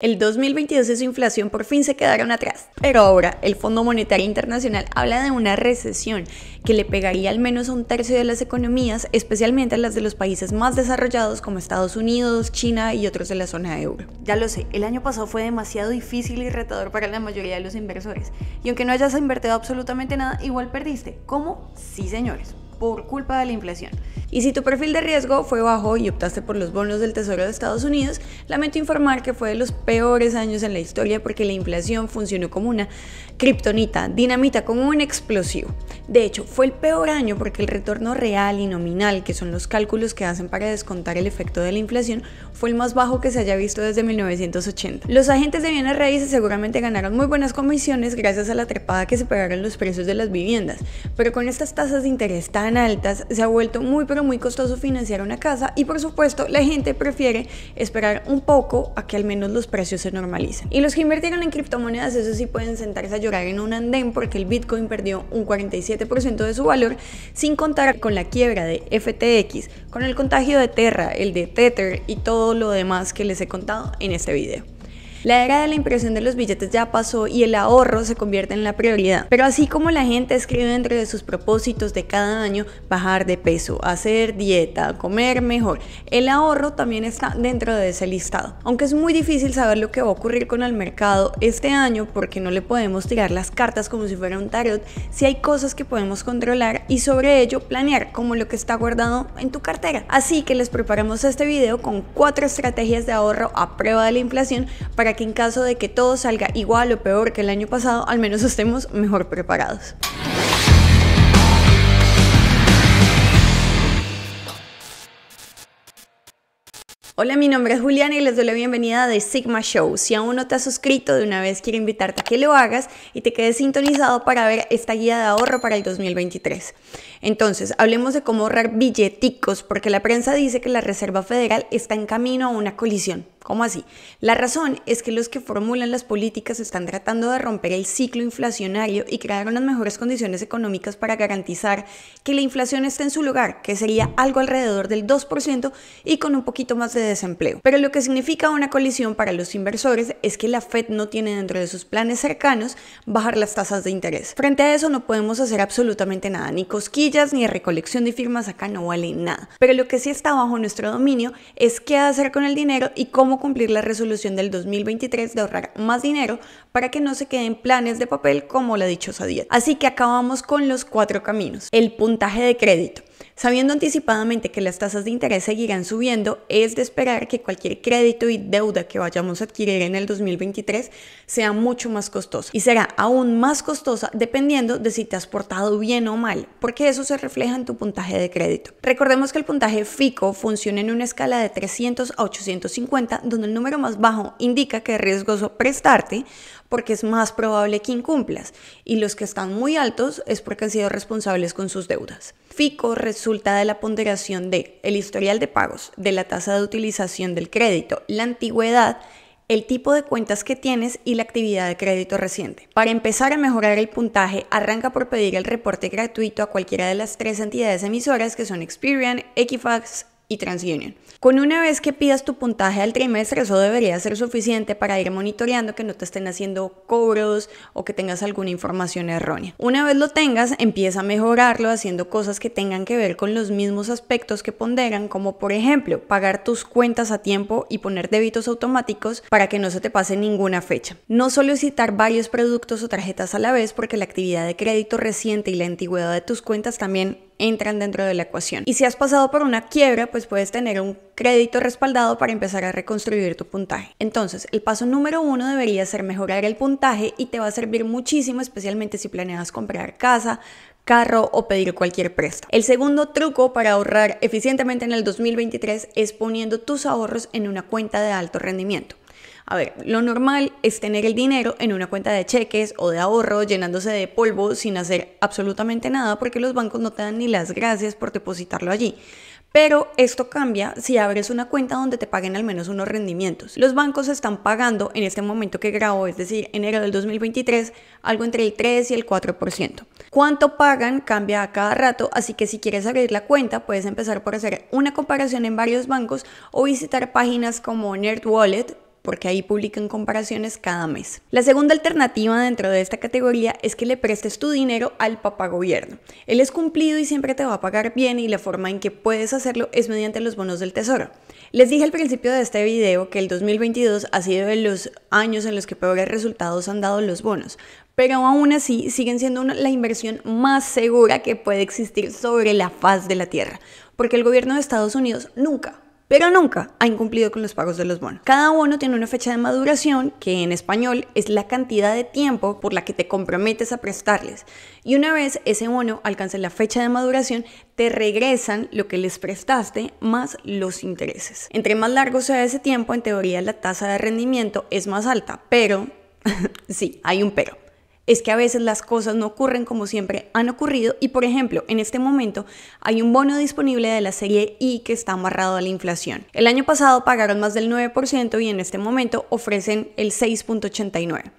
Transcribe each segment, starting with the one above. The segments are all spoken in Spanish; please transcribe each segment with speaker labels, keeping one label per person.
Speaker 1: El 2022 y su inflación por fin se quedaron atrás, pero ahora el Fondo Monetario Internacional habla de una recesión que le pegaría al menos a un tercio de las economías, especialmente a las de los países más desarrollados como Estados Unidos, China y otros de la zona euro. Ya lo sé, el año pasado fue demasiado difícil y retador para la mayoría de los inversores, y aunque no hayas invertido absolutamente nada, igual perdiste. ¿Cómo? Sí, señores por culpa de la inflación. Y si tu perfil de riesgo fue bajo y optaste por los bonos del Tesoro de Estados Unidos, lamento informar que fue de los peores años en la historia porque la inflación funcionó como una criptonita, dinamita, como un explosivo. De hecho, fue el peor año porque el retorno real y nominal, que son los cálculos que hacen para descontar el efecto de la inflación, fue el más bajo que se haya visto desde 1980. Los agentes de bienes raíces seguramente ganaron muy buenas comisiones gracias a la trepada que se pegaron los precios de las viviendas, pero con estas tasas de interés tan altas, se ha vuelto muy pero muy costoso financiar una casa y por supuesto la gente prefiere esperar un poco a que al menos los precios se normalicen. Y los que invirtieron en criptomonedas, eso sí pueden sentarse a llorar en un andén porque el Bitcoin perdió un 47% de su valor, sin contar con la quiebra de FTX, con el contagio de Terra, el de Tether y todo lo demás que les he contado en este video. La era de la impresión de los billetes ya pasó y el ahorro se convierte en la prioridad. Pero así como la gente escribe dentro de sus propósitos de cada año bajar de peso, hacer dieta, comer mejor, el ahorro también está dentro de ese listado. Aunque es muy difícil saber lo que va a ocurrir con el mercado este año porque no le podemos tirar las cartas como si fuera un tarot, si hay cosas que podemos controlar y sobre ello planear como lo que está guardado en tu cartera. Así que les preparamos este video con cuatro estrategias de ahorro a prueba de la inflación para que en caso de que todo salga igual o peor que el año pasado, al menos estemos mejor preparados. Hola, mi nombre es Juliana y les doy la bienvenida de Sigma Show. Si aún no te has suscrito, de una vez quiero invitarte a que lo hagas y te quedes sintonizado para ver esta guía de ahorro para el 2023. Entonces, hablemos de cómo ahorrar billeticos, porque la prensa dice que la Reserva Federal está en camino a una colisión. ¿Cómo así? La razón es que los que formulan las políticas están tratando de romper el ciclo inflacionario y crear unas mejores condiciones económicas para garantizar que la inflación esté en su lugar, que sería algo alrededor del 2% y con un poquito más de desempleo. Pero lo que significa una colisión para los inversores es que la Fed no tiene dentro de sus planes cercanos bajar las tasas de interés. Frente a eso no podemos hacer absolutamente nada, ni cosquillas ni recolección de firmas acá no vale nada. Pero lo que sí está bajo nuestro dominio es qué hacer con el dinero y cómo cumplir la resolución del 2023 de ahorrar más dinero para que no se queden planes de papel como la dichosa dieta. Así que acabamos con los cuatro caminos. El puntaje de crédito. Sabiendo anticipadamente que las tasas de interés seguirán subiendo, es de esperar que cualquier crédito y deuda que vayamos a adquirir en el 2023 sea mucho más costoso y será aún más costosa dependiendo de si te has portado bien o mal, porque eso se refleja en tu puntaje de crédito. Recordemos que el puntaje FICO funciona en una escala de 300 a 850, donde el número más bajo indica que es riesgoso prestarte porque es más probable que incumplas y los que están muy altos es porque han sido responsables con sus deudas. FICO resulta de la ponderación de el historial de pagos, de la tasa de utilización del crédito, la antigüedad, el tipo de cuentas que tienes y la actividad de crédito reciente. Para empezar a mejorar el puntaje, arranca por pedir el reporte gratuito a cualquiera de las tres entidades emisoras que son Experian, Equifax y TransUnion. Con una vez que pidas tu puntaje al trimestre, eso debería ser suficiente para ir monitoreando que no te estén haciendo cobros o que tengas alguna información errónea. Una vez lo tengas, empieza a mejorarlo haciendo cosas que tengan que ver con los mismos aspectos que ponderan, como por ejemplo pagar tus cuentas a tiempo y poner débitos automáticos para que no se te pase ninguna fecha. No solicitar varios productos o tarjetas a la vez porque la actividad de crédito reciente y la antigüedad de tus cuentas también entran dentro de la ecuación. Y si has pasado por una quiebra, pues puedes tener un crédito respaldado para empezar a reconstruir tu puntaje. Entonces, el paso número uno debería ser mejorar el puntaje y te va a servir muchísimo, especialmente si planeas comprar casa, carro o pedir cualquier préstamo. El segundo truco para ahorrar eficientemente en el 2023 es poniendo tus ahorros en una cuenta de alto rendimiento. A ver, lo normal es tener el dinero en una cuenta de cheques o de ahorro llenándose de polvo sin hacer absolutamente nada porque los bancos no te dan ni las gracias por depositarlo allí. Pero esto cambia si abres una cuenta donde te paguen al menos unos rendimientos. Los bancos están pagando en este momento que grabo, es decir, enero del 2023, algo entre el 3 y el 4%. Cuánto pagan cambia a cada rato, así que si quieres abrir la cuenta, puedes empezar por hacer una comparación en varios bancos o visitar páginas como NerdWallet, porque ahí publican comparaciones cada mes. La segunda alternativa dentro de esta categoría es que le prestes tu dinero al papagobierno. gobierno. Él es cumplido y siempre te va a pagar bien y la forma en que puedes hacerlo es mediante los bonos del tesoro. Les dije al principio de este video que el 2022 ha sido de los años en los que peores resultados han dado los bonos, pero aún así siguen siendo la inversión más segura que puede existir sobre la faz de la Tierra, porque el gobierno de Estados Unidos nunca pero nunca ha incumplido con los pagos de los bonos. Cada bono tiene una fecha de maduración, que en español es la cantidad de tiempo por la que te comprometes a prestarles. Y una vez ese bono alcance la fecha de maduración, te regresan lo que les prestaste más los intereses. Entre más largo sea ese tiempo, en teoría la tasa de rendimiento es más alta, pero sí, hay un pero es que a veces las cosas no ocurren como siempre han ocurrido y por ejemplo en este momento hay un bono disponible de la serie I que está amarrado a la inflación. El año pasado pagaron más del 9% y en este momento ofrecen el 6.89%.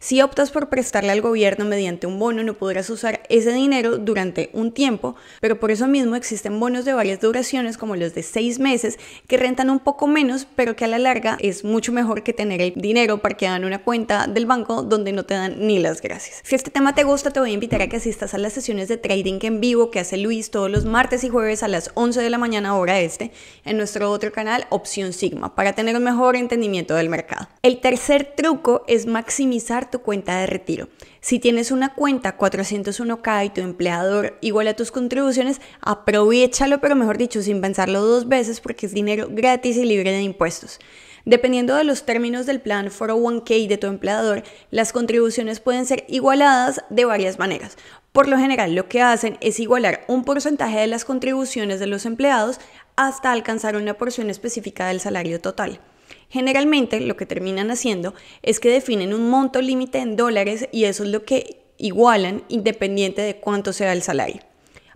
Speaker 1: Si optas por prestarle al gobierno mediante un bono, no podrás usar ese dinero durante un tiempo, pero por eso mismo existen bonos de varias duraciones, como los de seis meses, que rentan un poco menos, pero que a la larga es mucho mejor que tener el dinero parqueado en una cuenta del banco donde no te dan ni las gracias. Si este tema te gusta, te voy a invitar a que asistas a las sesiones de trading en vivo que hace Luis todos los martes y jueves a las 11 de la mañana hora este en nuestro otro canal Opción Sigma para tener un mejor entendimiento del mercado. El tercer truco es maximizar tu cuenta de retiro. Si tienes una cuenta 401k y tu empleador iguala tus contribuciones, aprovechalo, pero mejor dicho, sin pensarlo dos veces porque es dinero gratis y libre de impuestos. Dependiendo de los términos del plan 401k de tu empleador, las contribuciones pueden ser igualadas de varias maneras. Por lo general, lo que hacen es igualar un porcentaje de las contribuciones de los empleados hasta alcanzar una porción específica del salario total. Generalmente lo que terminan haciendo es que definen un monto límite en dólares y eso es lo que igualan independiente de cuánto sea el salario.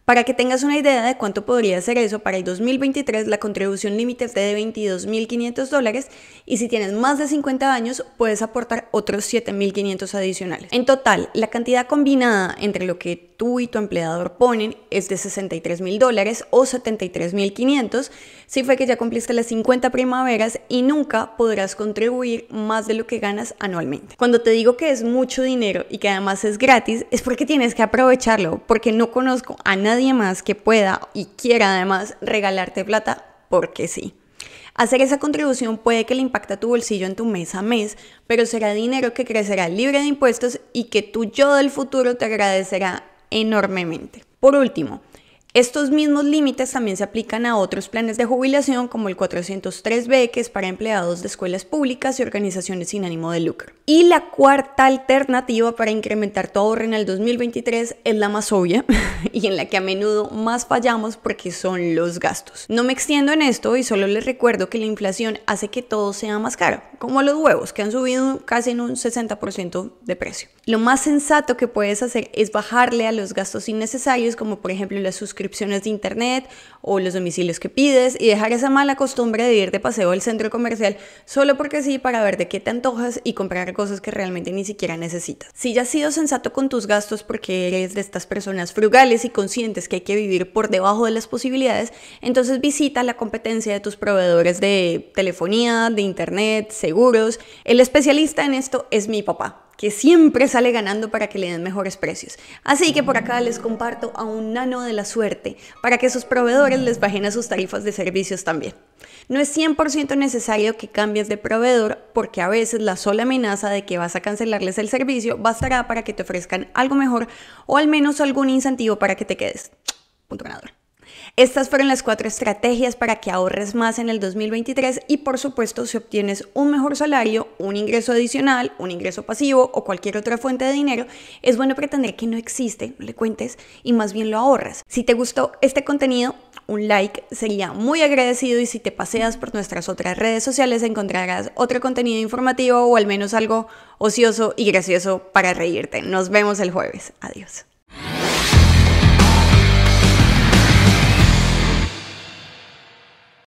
Speaker 1: Para que tengas una idea de cuánto podría ser eso, para el 2023 la contribución límite es de 22.500 dólares y si tienes más de 50 años puedes aportar otros 7.500 adicionales. En total, la cantidad combinada entre lo que tú y tu empleador ponen es de 63.000 dólares o 73.500 si fue que ya cumpliste las 50 primaveras y nunca podrás contribuir más de lo que ganas anualmente. Cuando te digo que es mucho dinero y que además es gratis, es porque tienes que aprovecharlo, porque no conozco a nadie más que pueda y quiera además regalarte plata porque sí. Hacer esa contribución puede que le impacte a tu bolsillo en tu mes a mes, pero será dinero que crecerá libre de impuestos y que tu yo del futuro te agradecerá enormemente. Por último, estos mismos límites también se aplican a otros planes de jubilación como el 403B, que es para empleados de escuelas públicas y organizaciones sin ánimo de lucro. Y la cuarta alternativa para incrementar tu ahorro en el 2023 es la más obvia y en la que a menudo más fallamos porque son los gastos. No me extiendo en esto y solo les recuerdo que la inflación hace que todo sea más caro, como los huevos que han subido casi en un 60% de precio. Lo más sensato que puedes hacer es bajarle a los gastos innecesarios como por ejemplo la suscripción de internet o los domicilios que pides y dejar esa mala costumbre de ir de paseo al centro comercial solo porque sí para ver de qué te antojas y comprar cosas que realmente ni siquiera necesitas. Si ya has sido sensato con tus gastos porque eres de estas personas frugales y conscientes que hay que vivir por debajo de las posibilidades, entonces visita la competencia de tus proveedores de telefonía, de internet, seguros. El especialista en esto es mi papá que siempre sale ganando para que le den mejores precios. Así que por acá les comparto a un nano de la suerte para que sus proveedores les bajen a sus tarifas de servicios también. No es 100% necesario que cambies de proveedor porque a veces la sola amenaza de que vas a cancelarles el servicio bastará para que te ofrezcan algo mejor o al menos algún incentivo para que te quedes. Punto ganador. Estas fueron las cuatro estrategias para que ahorres más en el 2023 y por supuesto si obtienes un mejor salario, un ingreso adicional, un ingreso pasivo o cualquier otra fuente de dinero, es bueno pretender que no existe, no le cuentes y más bien lo ahorras. Si te gustó este contenido, un like sería muy agradecido y si te paseas por nuestras otras redes sociales encontrarás otro contenido informativo o al menos algo ocioso y gracioso para reírte. Nos vemos el jueves. Adiós.